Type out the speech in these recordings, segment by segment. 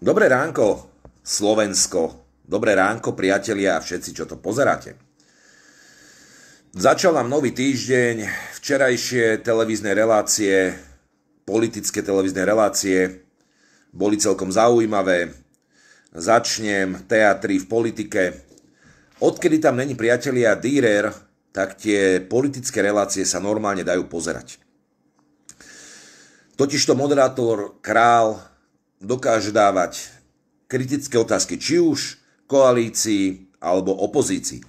Dobré ránko, Slovensko. Dobré ránko, priatelia a všetci, čo to pozeráte. Začal nám nový týždeň, včerajšie televízne relácie, politické televízne relácie boli celkom zaujímavé. Začnem teatri v politike. Odkedy tam není priatelia Dürer, tak tie politické relácie sa normálne dajú pozerať. Totižto moderátor Král dokáže dávať kritické otázky, či už koalícii alebo opozícii.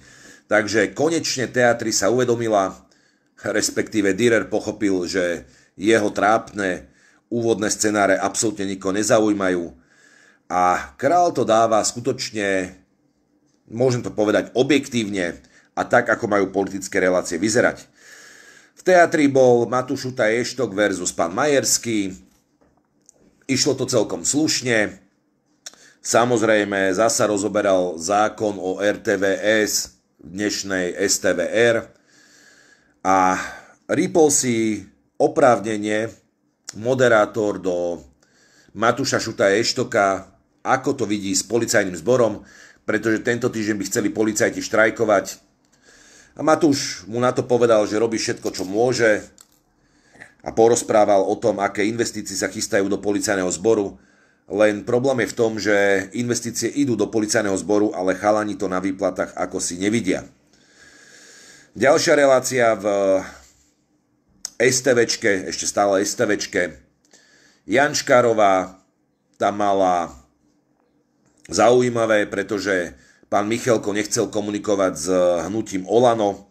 Takže konečne teatri sa uvedomila, respektíve Dürer pochopil, že jeho trápne úvodné scenáre absolútne nikoho nezaujímajú a král to dáva skutočne, môžem to povedať, objektívne a tak, ako majú politické relácie vyzerať. V teatri bol Matúš Šuta Eštok versus pán Majerský, Išlo to celkom slušne. Samozrejme, zasa rozoberal zákon o RTVS v dnešnej STVR a rýpol si oprávnenie moderátor do Matuša Šuta Eštoka, ako to vidí s policajným zborom, pretože tento týždeň by chceli policajti štrajkovať. A Matúš mu na to povedal, že robí všetko, čo môže, a porozprával o tom, aké investície sa chystajú do policajného zboru, len problém je v tom, že investície idú do policajného zboru, ale chalani to na výplatách ako si nevidia. Ďalšia relácia v STVčke, ešte stále STVčke. Janškárová tam mala zaujímavé, pretože pán Michelko nechcel komunikovať s hnutím Olano.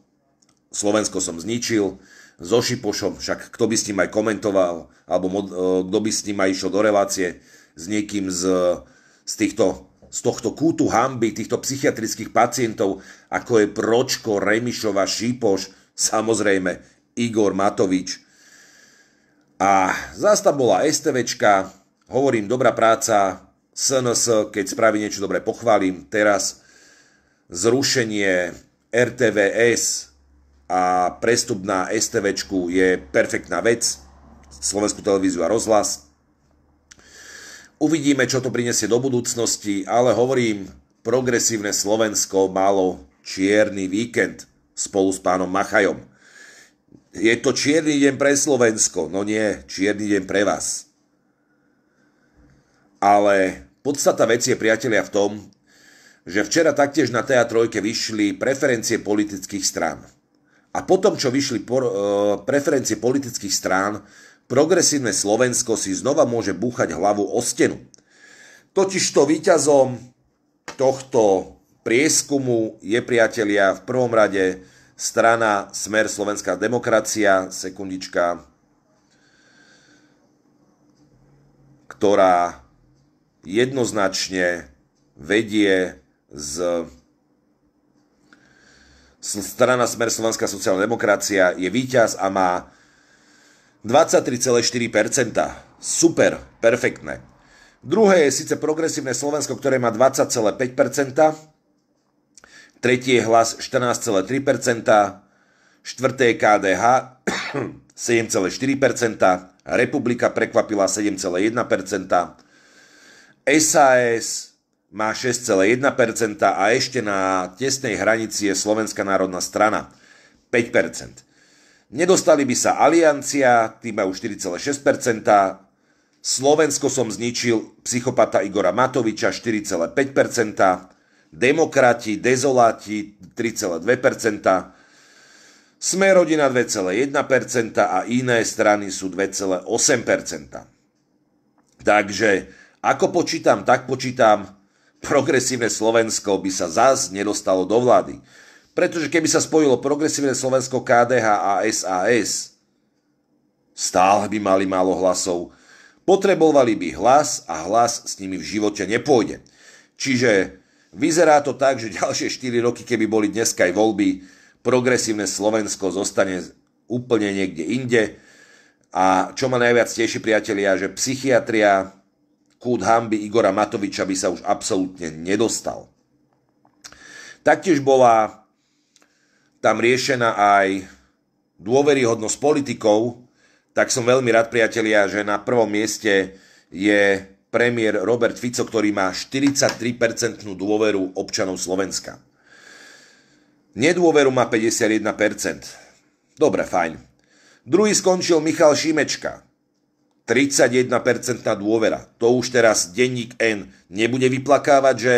Slovensko som zničil so Šipošom, však kto by s ním aj komentoval, alebo mod, e, kto by s ním aj išiel do relácie s niekým z, z, týchto, z tohto kútu hamby, týchto psychiatrických pacientov, ako je Pročko, Remišova, Šipoš, samozrejme Igor Matovič. A zás tam bola STVčka, hovorím, dobrá práca, SNS, keď spraví niečo dobre, pochválim. Teraz zrušenie RTVS, a prestup na STVčku je perfektná vec, Slovenskú televíziu a rozhlas. Uvidíme, čo to prinesie do budúcnosti, ale hovorím, progresívne Slovensko malo čierny víkend spolu s pánom Machajom. Je to čierny deň pre Slovensko, no nie, čierny deň pre vás. Ale podstata veci je, priatelia, v tom, že včera taktiež na TA3 vyšli preferencie politických strán. A potom, čo vyšli por, e, preferencie politických strán, progresívne Slovensko si znova môže búchať hlavu o stenu. Totižto výťazom tohto prieskumu je, priatelia, v prvom rade strana Smer Slovenská demokracia, sekundička, ktorá jednoznačne vedie z Strana Smer Slovenská sociálna demokracia je víťaz a má 23,4%. Super, perfektné. Druhé je síce progresívne Slovensko, ktoré má 20,5%. Tretie je hlas 14,3%. Štvrté je KDH 7,4%. Republika prekvapila 7,1%. SAS má 6,1% a ešte na tesnej hranici je Slovenská národná strana 5%. Nedostali by sa Aliancia, tí majú 4,6%, Slovensko som zničil psychopata Igora Matoviča 4,5%, Demokrati, Dezoláti 3,2%, Sme rodina 2,1% a iné strany sú 2,8%. Takže ako počítam, tak počítam, progresívne Slovensko by sa zás nedostalo do vlády. Pretože keby sa spojilo progresívne Slovensko KDH a SAS, stále by mali málo hlasov. Potrebovali by hlas a hlas s nimi v živote nepôjde. Čiže vyzerá to tak, že ďalšie 4 roky, keby boli dnes aj voľby, progresívne Slovensko zostane úplne niekde inde. A čo ma najviac teší, priatelia, že psychiatria kút hamby Igora Matoviča by sa už absolútne nedostal. Taktiež bola tam riešená aj dôveryhodnosť politikov, tak som veľmi rád, priatelia, že na prvom mieste je premiér Robert Fico, ktorý má 43% dôveru občanov Slovenska. Nedôveru má 51%. Dobre, fajn. Druhý skončil Michal Šimečka. 31% dôvera. To už teraz denník N nebude vyplakávať, že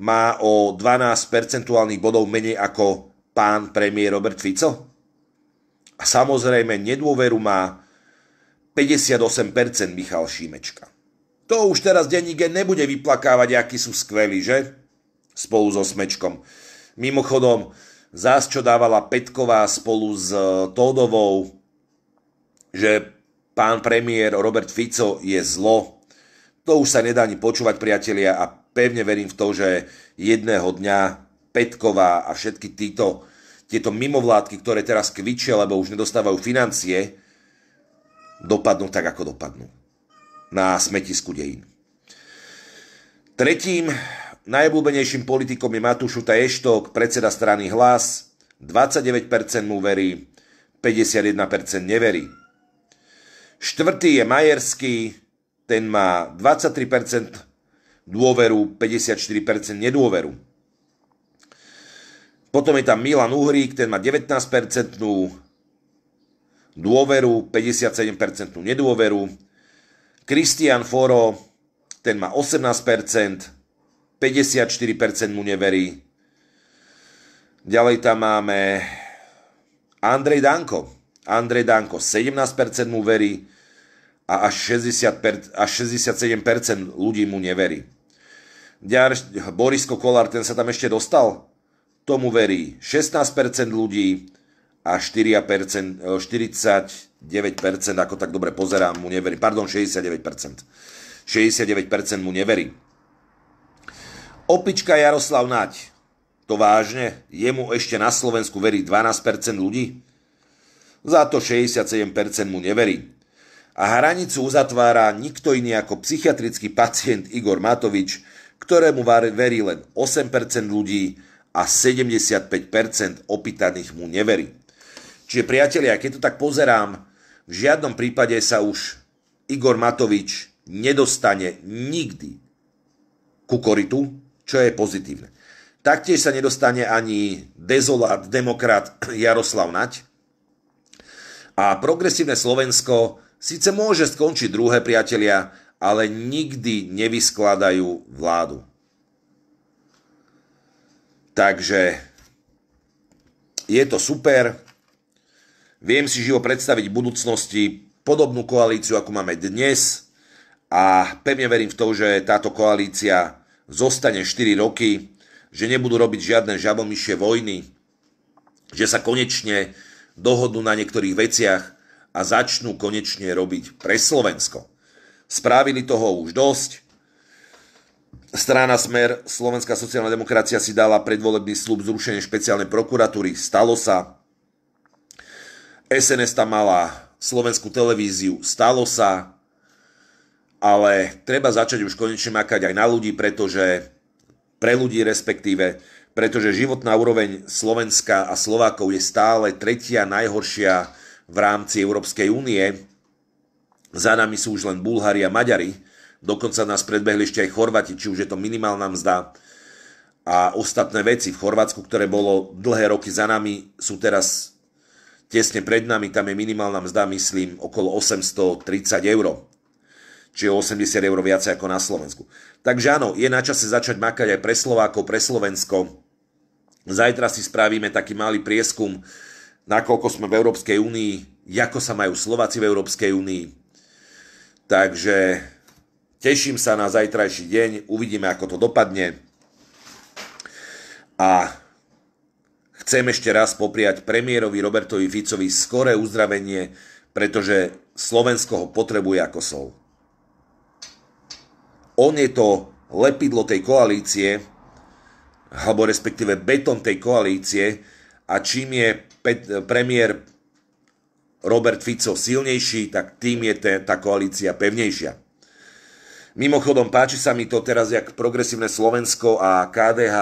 má o 12 percentuálnych bodov menej ako pán premiér Robert Fico? A samozrejme nedôveru má 58% Michal Šímečka. To už teraz denník N nebude vyplakávať, akí sú skvelí, že? Spolu so Smečkom. Mimochodom, zás čo dávala Petková spolu s Tódovou, že Pán premiér Robert Fico je zlo. To už sa nedá ani počúvať, priatelia, a pevne verím v to, že jedného dňa Petková a všetky títo, tieto mimovládky, ktoré teraz kvičia, lebo už nedostávajú financie, dopadnú tak, ako dopadnú. Na smetisku dejín. Tretím najobľúbenejším politikom je Matúšu Taještok, predseda strany Hlas. 29% mu verí, 51% neverí. Štvrtý je Majerský, ten má 23% dôveru, 54% nedôveru. Potom je tam Milan Uhrík, ten má 19% dôveru, 57% nedôveru. Kristian Foro, ten má 18%, 54% mu neverí. Ďalej tam máme Andrej Danko. Andrej Danko 17% mu verí, a až, 60 per, až 67% ľudí mu neverí. Ďar, Borisko Kolár, ten sa tam ešte dostal? Tomu verí 16% ľudí a 4%, 49%, e, ako tak dobre pozerám, mu neverí. Pardon, 69%. 69% mu neverí. Opička Jaroslav Naď. To vážne? Jemu ešte na Slovensku verí 12% ľudí? Za to 67% mu neverí a hranicu uzatvára nikto iný ako psychiatrický pacient Igor Matovič, ktorému verí len 8% ľudí a 75% opýtaných mu neverí. Čiže priatelia, keď to tak pozerám, v žiadnom prípade sa už Igor Matovič nedostane nikdy ku koritu, čo je pozitívne. Taktiež sa nedostane ani dezolát demokrat Jaroslav Nať. A progresívne Slovensko Sice môže skončiť druhé priatelia, ale nikdy nevyskladajú vládu. Takže je to super. Viem si živo predstaviť v budúcnosti podobnú koalíciu, ako máme dnes a pevne verím v to, že táto koalícia zostane 4 roky, že nebudú robiť žiadne žabomyšie vojny, že sa konečne dohodnú na niektorých veciach, a začnú konečne robiť pre Slovensko. Spravili toho už dosť. Strana Smer, Slovenská sociálna demokracia si dala predvolebný slub zrušenie špeciálnej prokuratúry. Stalo sa. SNS tam mala slovenskú televíziu. Stalo sa. Ale treba začať už konečne makať aj na ľudí, pretože pre ľudí respektíve, pretože životná úroveň Slovenska a Slovákov je stále tretia najhoršia v rámci Európskej únie. Za nami sú už len Bulhári a Maďari, dokonca nás predbehli ešte aj Chorvati, či už je to minimálna mzda a ostatné veci v Chorvátsku, ktoré bolo dlhé roky za nami, sú teraz tesne pred nami, tam je minimálna mzda, myslím, okolo 830 eur čiže 80 eur viacej ako na Slovensku. Takže áno, je na čase začať makať aj pre Slovákov, pre Slovensko. Zajtra si spravíme taký malý prieskum nakoľko sme v Európskej únii, ako sa majú Slováci v Európskej únii. Takže teším sa na zajtrajší deň, uvidíme, ako to dopadne. A chcem ešte raz popriať premiérovi Robertovi Ficovi skoré uzdravenie, pretože Slovensko ho potrebuje ako sol. On je to lepidlo tej koalície, alebo respektíve beton tej koalície, a čím je premiér Robert Fico silnejší, tak tým je ten, tá koalícia pevnejšia. Mimochodom, páči sa mi to teraz, jak progresívne Slovensko a KDH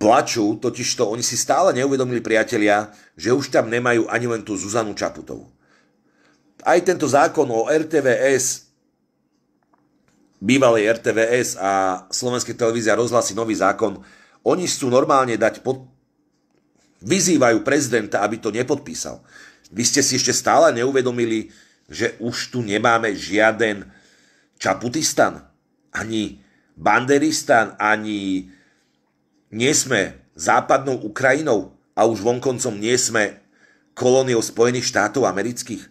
plačú, totiž to oni si stále neuvedomili priatelia, že už tam nemajú ani len tú Zuzanu Čaputovú. Aj tento zákon o RTVS, bývalej RTVS a Slovenskej televízia rozhlasí nový zákon, oni chcú normálne dať pod... Vyzývajú prezidenta, aby to nepodpísal. Vy ste si ešte stále neuvedomili, že už tu nemáme žiaden Čaputistan, ani Banderistan, ani nie sme západnou Ukrajinou a už vonkoncom nie sme kolóniou Spojených štátov amerických.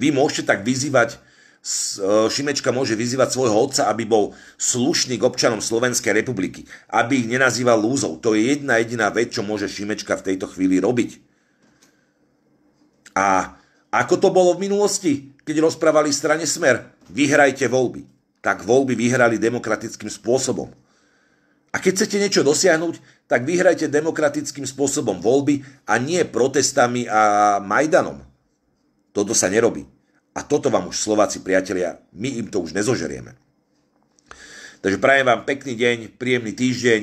Vy môžete tak vyzývať E, Šimečka môže vyzývať svojho otca, aby bol slušný k občanom Slovenskej republiky, aby ich nenazýval lúzov. To je jedna jediná vec, čo môže Šimečka v tejto chvíli robiť. A ako to bolo v minulosti, keď rozprávali strane Smer, vyhrajte voľby. Tak voľby vyhrali demokratickým spôsobom. A keď chcete niečo dosiahnuť, tak vyhrajte demokratickým spôsobom voľby a nie protestami a Majdanom. Toto sa nerobí. A toto vám už Slováci, priatelia, my im to už nezožerieme. Takže prajem vám pekný deň, príjemný týždeň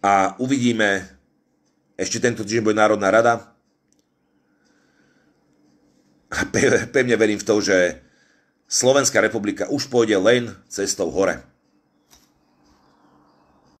a uvidíme, ešte tento týždeň bude Národná rada. A pevne verím v to, že Slovenská republika už pôjde len cestou hore.